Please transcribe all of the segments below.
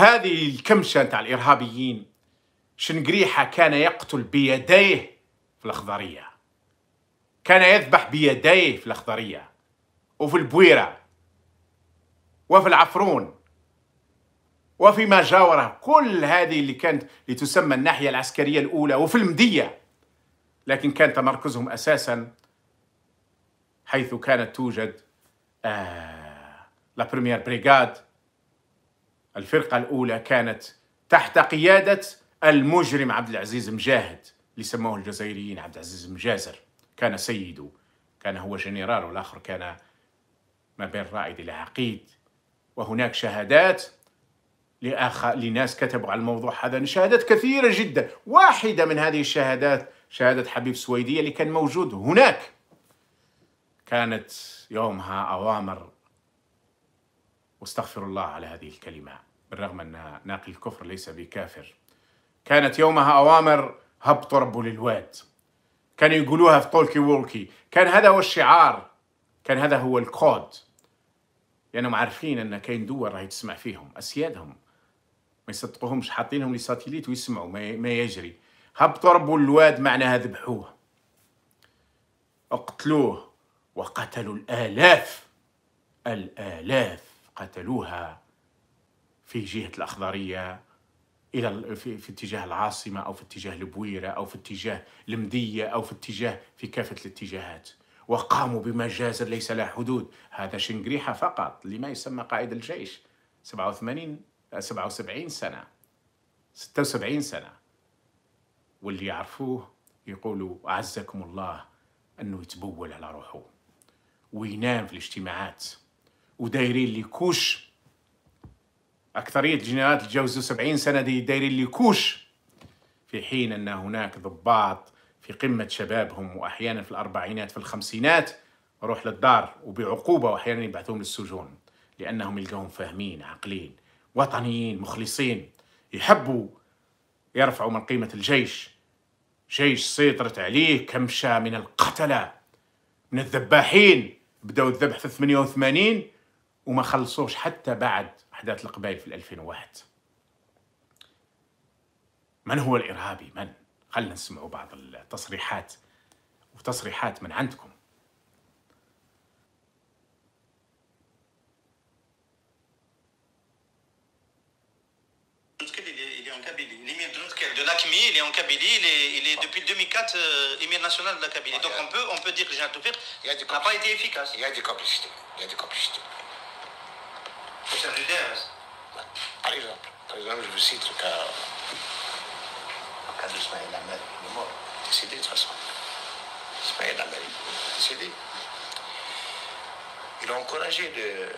هذه الكمشة نتاع الإرهابيين شنقريحة كان يقتل بيديه في الأخضرية كان يذبح بيديه في الأخضرية وفي البويرة وفي العفرون وفي ما جاوره كل هذه اللي كانت لتسمى الناحية العسكرية الأولى وفي المدية لكن كان تمركزهم أساسا حيث كانت توجد آه لا بريمير بريغاد الفرقة الأولى كانت تحت قيادة المجرم عبد العزيز مجاهد اللي سموه الجزائريين عبد العزيز مجازر كان سيده كان هو جنرال والآخر كان ما بين رائد إلى عقيد وهناك شهادات لأخ... لناس كتبوا على الموضوع هذا شهادات كثيرة جدا واحدة من هذه الشهادات شهادة حبيب سويدية اللي كان موجود هناك كانت يومها أوامر واستغفر الله على هذه الكلمة بالرغم أن ناقي الكفر ليس بكافر كانت يومها أوامر هبط رب للواد كانوا يقولوها في طولكي وولكي كان هذا هو الشعار كان هذا هو الكود لأنهم يعني عارفين أن كاين دول راهي تسمع فيهم أسيادهم ما يصدقوهمش حاطينهم لي ساتيليت ويسمعوا ما يجري هبطوا ربوا للواد معناها ذبحوه اقتلوه وقتلوا الآلاف الآلاف قتلوها في جهة الأخضرية إلى في, في اتجاه العاصمة أو في اتجاه البويرة أو في اتجاه المدية أو في اتجاه في كافة الاتجاهات وقاموا بمجازر ليس لها حدود هذا شنقريحة فقط لما يسمى قائد الجيش 87 77 سنة 76 سنة واللي يعرفوه يقولوا أعزكم الله أنه يتبول على روحه وينام في الاجتماعات ودايرين لي كوش أكثرية الجنرالات تجاوزوا 70 سنة دي دايرين لي كوش في حين أن هناك ضباط في قمة شبابهم وأحيانا في الأربعينات في الخمسينات روح للدار وبعقوبة وأحيانا يبعثوهم للسجون لأنهم يلقاهم فاهمين عاقلين وطنيين مخلصين يحبوا يرفعوا من قيمة الجيش جيش سيطرت عليه كمشة من القتلة من الذباحين بدأوا الذبح في 88 وما خلصوش حتى بعد أحداث القبائل في 2001 من هو الإرهابي من؟ خلنا نسمعوا بعض التصريحات وتصريحات من عندكم il est en Kabylie, il est, il est ah. depuis 2004 euh, émir national de la Kabylie. Ah, Donc on peut, on peut dire que Jean Toufir n'a pas été efficace. Il y a des complicités. Il y a des complicités. Bah, par exemple, par exemple, je vous cite le cas, euh, de Ismaël d'Ismaël le mort, décédé de toute façon. Ismaël c'est décédé. Il a encouragé de,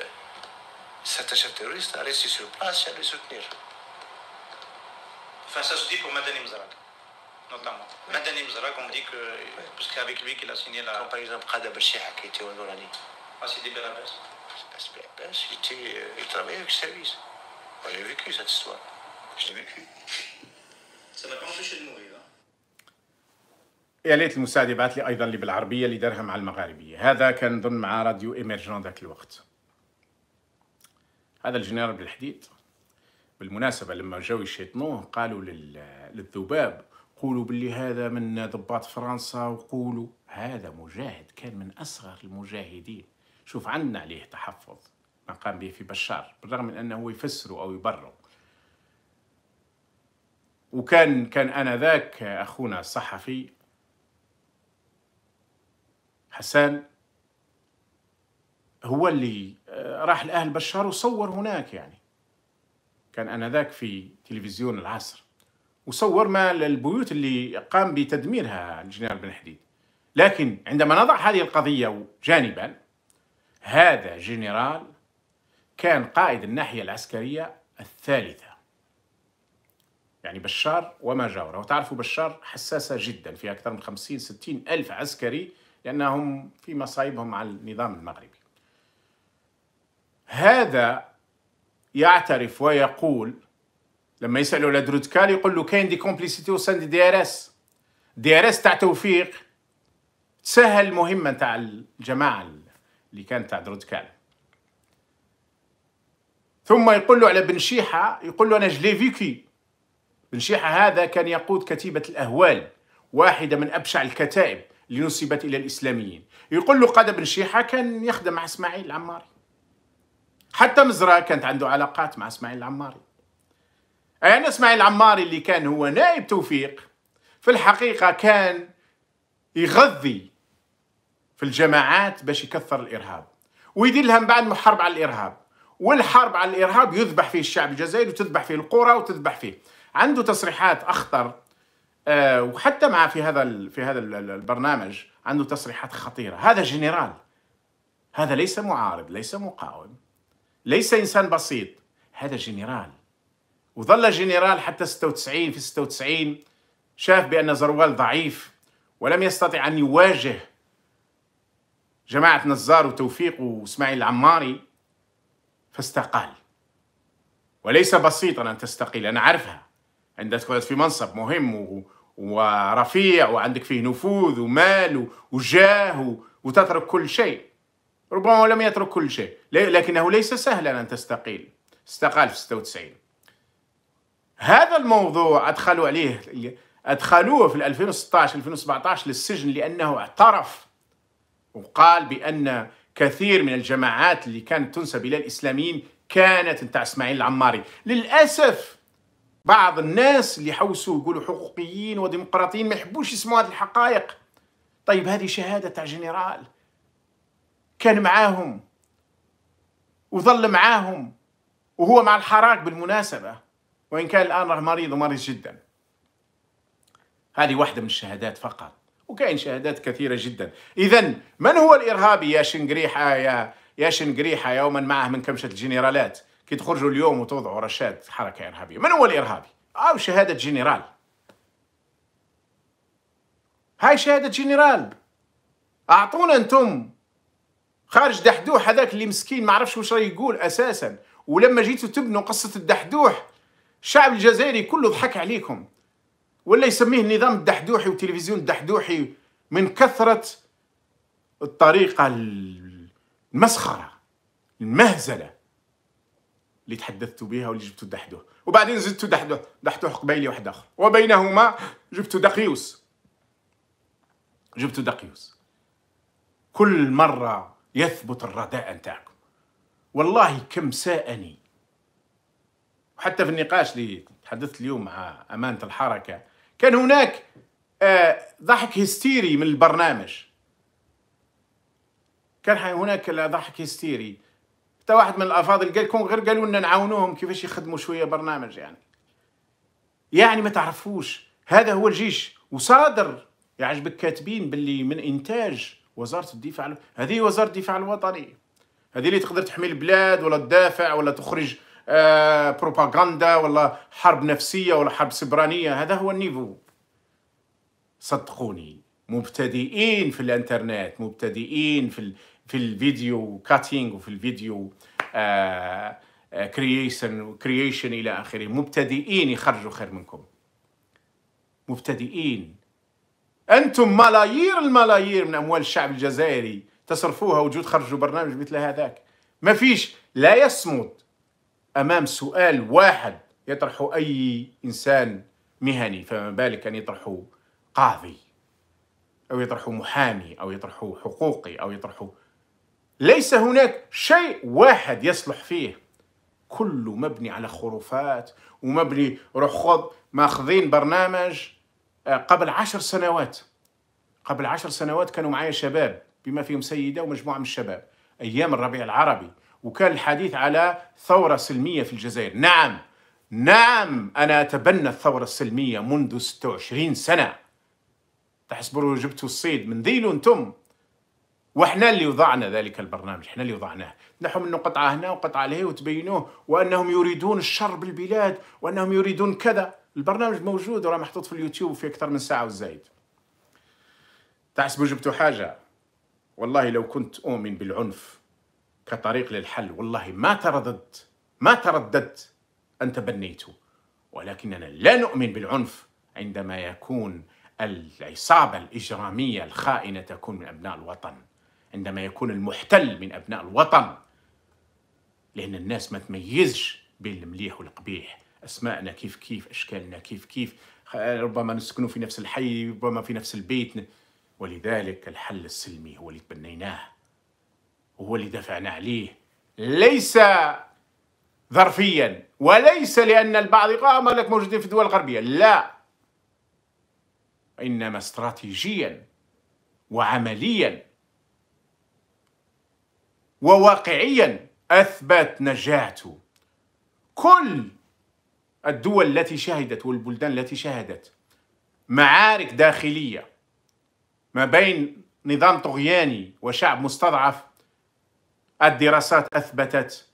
certains chefs terroristes à rester sur place et à le soutenir. Enfin, ça se dit pour Madani Mzarak, notamment. Oui. Madani Mzarak, on dit que. Parce qu'avec lui qu'il a signé la. par exemple Khadab al qui était au Ah, c'est des Aspect il, était, euh, il travaillait avec service. Moi, j'ai vécu cette histoire. Je l'ai vécu. Ça m'a pas empêché de mourir. يا ليت المساعدة بعث لي أيضا اللي بالعربية اللي دارها مع المغاربية هذا كان ضمن مع راديو إيمرجون ذاك الوقت هذا الجنرال بالحديد بالمناسبة لما جاو يشيطنوه قالوا لل... للذباب قولوا باللي هذا من ضباط فرنسا وقولوا هذا مجاهد كان من أصغر المجاهدين شوف عندنا عليه تحفظ ما قام به في بشار بالرغم من أنه يفسره أو يبرره وكان كان آنذاك أخونا الصحفي حسان هو اللي آه، راح لأهل بشار وصور هناك يعني كان آنذاك في تلفزيون العصر وصور ما البيوت اللي قام بتدميرها الجنرال بن حديد لكن عندما نضع هذه القضية جانبا هذا جنرال كان قائد الناحية العسكرية الثالثة يعني بشار وما جاوره وتعرفوا بشار حساسة جدا في أكثر من خمسين ستين ألف عسكري لأنهم في مصايبهم مع النظام المغربي هذا يعترف ويقول لما يسالوا على يقول له كاين دي كومبليسيتي وسان دي دي ار اس دي ار اس تاع توفيق تسهل المهمه تاع الجماعه اللي كانت تاع درودكان ثم يقول له على بن شيحة يقول له أنا جلي فيكي بن شيحة هذا كان يقود كتيبة الأهوال واحدة من أبشع الكتائب اللي نسبت إلى الإسلاميين يقول له قادة بن شيحة كان يخدم مع إسماعيل العماري حتى مزرعة كانت عنده علاقات مع إسماعيل العماري أنا إسماعيل العماري اللي كان هو نائب توفيق في الحقيقة كان يغذي في الجماعات باش يكثر الارهاب ويدير لهم من بعد محارب على الارهاب والحرب على الارهاب يذبح فيه الشعب الجزائري وتذبح فيه القرى وتذبح فيه عنده تصريحات اخطر آه وحتى مع في هذا في هذا البرنامج عنده تصريحات خطيره هذا جنرال هذا ليس معارض ليس مقاوم ليس انسان بسيط هذا جنرال وظل جنرال حتى 96 في 96 شاف بان زروال ضعيف ولم يستطع ان يواجه جماعة نزار وتوفيق وإسماعيل العماري فاستقال وليس بسيطا أن تستقيل أنا عارفها عندك تكون في منصب مهم و... ورفيع وعندك فيه نفوذ ومال وجاه و... وتترك كل شيء ربما لم يترك كل شيء لكنه ليس سهلا أن تستقيل استقال في 96 هذا الموضوع أدخلوا عليه أدخلوه في 2016 2017 للسجن لأنه اعترف وقال بأن كثير من الجماعات اللي كانت تنسب إلى الإسلاميين كانت نتاع إسماعيل العماري للأسف بعض الناس اللي حوسوا يقولوا حقوقيين وديمقراطيين ما يحبوش يسمعوا هذه الحقائق طيب هذه شهادة تاع جنرال كان معاهم وظل معاهم وهو مع الحراك بالمناسبة وإن كان الآن راه مريض ومريض جدا هذه واحدة من الشهادات فقط وكاين شهادات كثيره جدا اذا من هو الارهابي يا شنقريحه يا يا شنقريحه يا ومن معه من كمشه الجنرالات كي تخرجوا اليوم وتوضعوا رشاد حركه ارهابيه من هو الارهابي او شهاده جنرال هاي شهاده جنرال اعطونا انتم خارج دحدوح هذاك اللي مسكين ما عرفش واش راه يقول اساسا ولما جيتوا تبنوا قصه الدحدوح الشعب الجزائري كله ضحك عليكم ولا يسميه النظام الدحدوحي وتلفزيون الدحدوحي من كثرة الطريقة المسخرة المهزلة اللي تحدثت بها واللي جبت دحدوح وبعدين زدت دحدوح دحدوح قبيلي واحد آخر وبينهما جبت دقيوس جبت دقيوس كل مرة يثبت الرداء نتاعكم والله كم ساءني وحتى في النقاش اللي تحدثت اليوم مع أمانة الحركة كان هناك آه، ضحك هستيري من البرنامج كان هناك ضحك هستيري حتى واحد من الافاضل قال كون غير قالوا لنا نعاونوهم كيفاش يخدموا شويه برنامج يعني يعني ما تعرفوش هذا هو الجيش وصادر يعجبك كاتبين باللي من انتاج وزاره الدفاع هذه وزاره الدفاع الوطني هذه اللي تقدر تحمي البلاد ولا تدافع ولا تخرج آه، بروباغندا ولا حرب نفسية ولا حرب سبرانية هذا هو النيفو صدقوني مبتدئين في الانترنت مبتدئين في في الفيديو كاتينج وفي الفيديو كرييشن آه، كرييشن آه، الى اخره مبتدئين يخرجوا خير منكم مبتدئين انتم ملايير الملايير من اموال الشعب الجزائري تصرفوها وجود خرجوا برنامج مثل هذاك ما فيش لا يصمد امام سؤال واحد يطرح اي انسان مهني فما بالك ان يطرح قاضي او يطرح محامي او يطرح حقوقي او يطرح ليس هناك شيء واحد يصلح فيه كله مبني على خرافات ومبني روح خذ ماخذين برنامج آه، قبل عشر سنوات قبل عشر سنوات كانوا معايا شباب بما فيهم سيدة ومجموعة من الشباب أيام الربيع العربي وكان الحديث على ثورة سلمية في الجزائر نعم نعم أنا أتبنى الثورة السلمية منذ 26 سنة تحسبوا جبتوا الصيد من ذيلو أنتم وإحنا اللي وضعنا ذلك البرنامج إحنا اللي وضعناه نحو منه قطعة هنا وقطعة له وتبينوه وأنهم يريدون الشر بالبلاد وأنهم يريدون كذا البرنامج موجود وراه محطوط في اليوتيوب في أكثر من ساعة وزايد تحسبوا جبتوا حاجة والله لو كنت أؤمن بالعنف كطريق للحل والله ما ترددت ما ترددت أن تبنيته ولكننا لا نؤمن بالعنف عندما يكون العصابة الإجرامية الخائنة تكون من أبناء الوطن عندما يكون المحتل من أبناء الوطن لأن الناس ما تميزش بين المليح والقبيح أسماءنا كيف كيف أشكالنا كيف كيف ربما نسكن في نفس الحي ربما في نفس البيت ولذلك الحل السلمي هو اللي تبنيناه هو اللي دفعنا عليه ليس ظرفيا وليس لأن البعض قام لك موجودين في الدول الغربية لا إنما استراتيجيا وعمليا وواقعيا أثبت نجاته كل الدول التي شهدت والبلدان التي شهدت معارك داخلية ما بين نظام طغياني وشعب مستضعف الدراسات أثبتت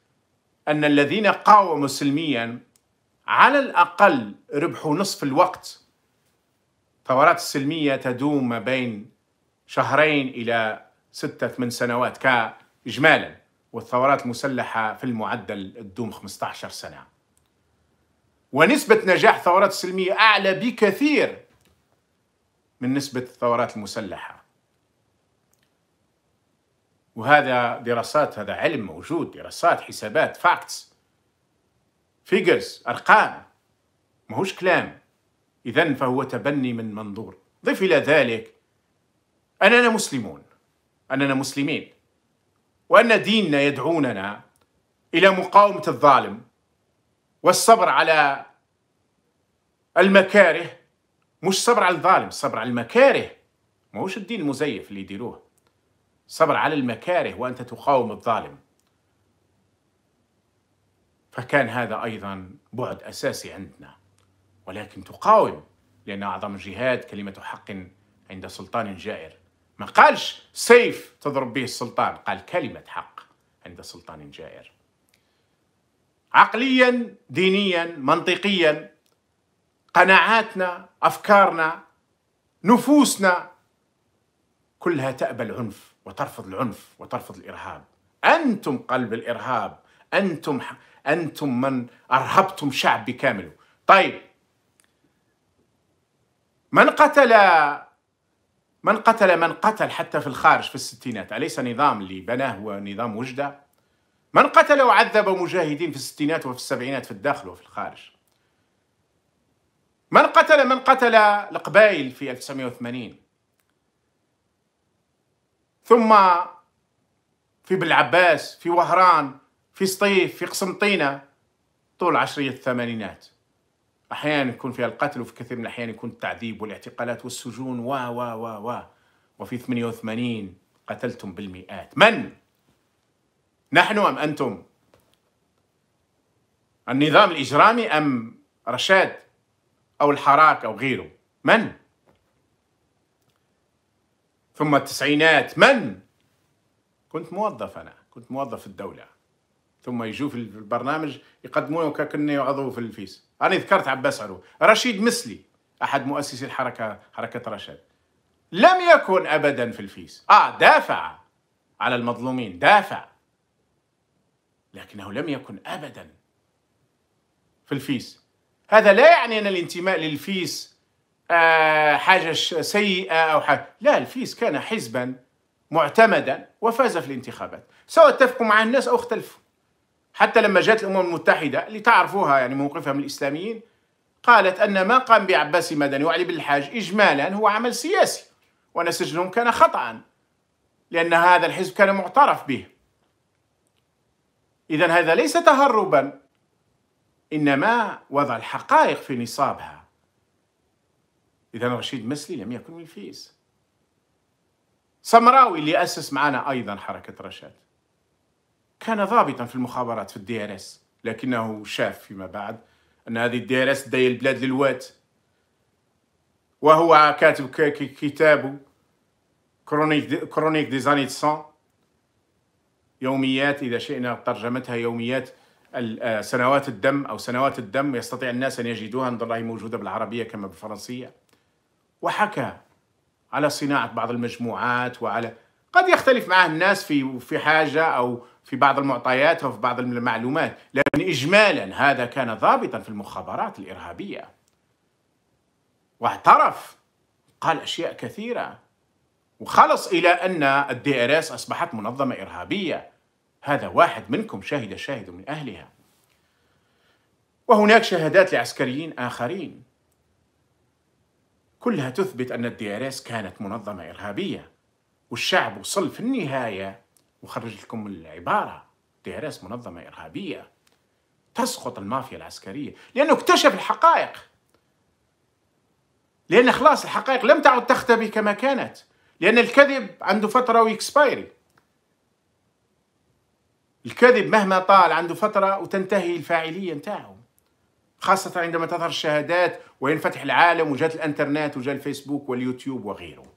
أن الذين قاوموا سلميا على الأقل ربحوا نصف الوقت الثورات السلمية تدوم ما بين شهرين إلى ستة من سنوات كإجمالا والثورات المسلحة في المعدل تدوم 15 سنة ونسبة نجاح الثورات السلمية أعلى بكثير من نسبة الثورات المسلحة وهذا دراسات هذا علم موجود دراسات حسابات فاكتس فيجرز أرقام ماهوش كلام إذا فهو تبني من منظور ضف إلى ذلك أننا مسلمون أننا مسلمين وأن ديننا يدعوننا إلى مقاومة الظالم والصبر على المكاره مش صبر على الظالم صبر على المكاره ماهوش الدين المزيف اللي يديروه صبر على المكاره وأنت تقاوم الظالم فكان هذا أيضا بعد أساسي عندنا ولكن تقاوم لأن أعظم الجهاد كلمة حق عند سلطان جائر ما قالش سيف تضرب به السلطان قال كلمة حق عند سلطان جائر عقليا دينيا منطقيا قناعاتنا أفكارنا نفوسنا كلها تأبى العنف وترفض العنف وترفض الارهاب انتم قلب الارهاب انتم انتم من ارهبتم شعب بكامله طيب من قتل من قتل من قتل حتى في الخارج في الستينات أليس نظام اللي بناه هو نظام وجدة من قتل وعذب مجاهدين في الستينات وفي السبعينات في الداخل وفي الخارج من قتل من قتل القبائل في 1980 ثم في بالعباس في وهران في سطيف في قسنطينة طول عشرية الثمانينات أحيانا يكون فيها القتل وفي كثير من الأحيان يكون التعذيب والاعتقالات والسجون و و و و وفي 88 قتلتم بالمئات من؟ نحن أم أنتم؟ النظام الإجرامي أم رشاد أو الحراك أو غيره من؟ ثم التسعينات من؟ كنت موظف أنا كنت موظف في الدولة ثم يجوا في البرنامج يقدمونه كأنه عضو في الفيس أنا ذكرت عباس علو رشيد مسلي أحد مؤسسي الحركة حركة رشاد لم يكن أبدا في الفيس آه دافع على المظلومين دافع لكنه لم يكن أبدا في الفيس هذا لا يعني أن الانتماء للفيس آه، حاجة سيئة أو حاجة لا الفيس كان حزبا معتمدا وفاز في الانتخابات سواء اتفقوا مع الناس أو اختلفوا حتى لما جاءت الأمم المتحدة اللي تعرفوها يعني موقفها من الإسلاميين قالت أن ما قام بعباسي مدني وعلي بن الحاج إجمالا هو عمل سياسي وأن سجنهم كان خطأ لأن هذا الحزب كان معترف به إذا هذا ليس تهربا إنما وضع الحقائق في نصابها إذا رشيد مسلي لم يكن من فيس سمراوي اللي أسس معنا أيضا حركة رشاد كان ضابطا في المخابرات في الدي ار اس لكنه شاف فيما بعد أن هذه الدي ار اس داي البلاد للوات وهو كاتب كتابه كرونيك كرونيك ديزاني زاني يوميات إذا شئنا ترجمتها يوميات آه، سنوات الدم أو سنوات الدم يستطيع الناس أن يجدوها نظر راهي موجودة بالعربية كما بالفرنسية وحكى على صناعة بعض المجموعات وعلى قد يختلف معه الناس في في حاجة أو في بعض المعطيات أو في بعض المعلومات لكن إجمالا هذا كان ضابطا في المخابرات الإرهابية واعترف قال أشياء كثيرة وخلص إلى أن الدي ار اس أصبحت منظمة إرهابية هذا واحد منكم شهد شاهد من أهلها وهناك شهادات لعسكريين آخرين كلها تثبت أن الدي كانت منظمة إرهابية والشعب وصل في النهاية وخرج لكم العبارة دي منظمة إرهابية تسقط المافيا العسكرية لأنه اكتشف الحقائق لأن خلاص الحقائق لم تعد تختبي كما كانت لأن الكذب عنده فترة ويكسبايري الكذب مهما طال عنده فترة وتنتهي الفاعلية نتاعه خاصة عندما تظهر الشهادات وينفتح العالم وجات الانترنت وجا الفيسبوك واليوتيوب وغيره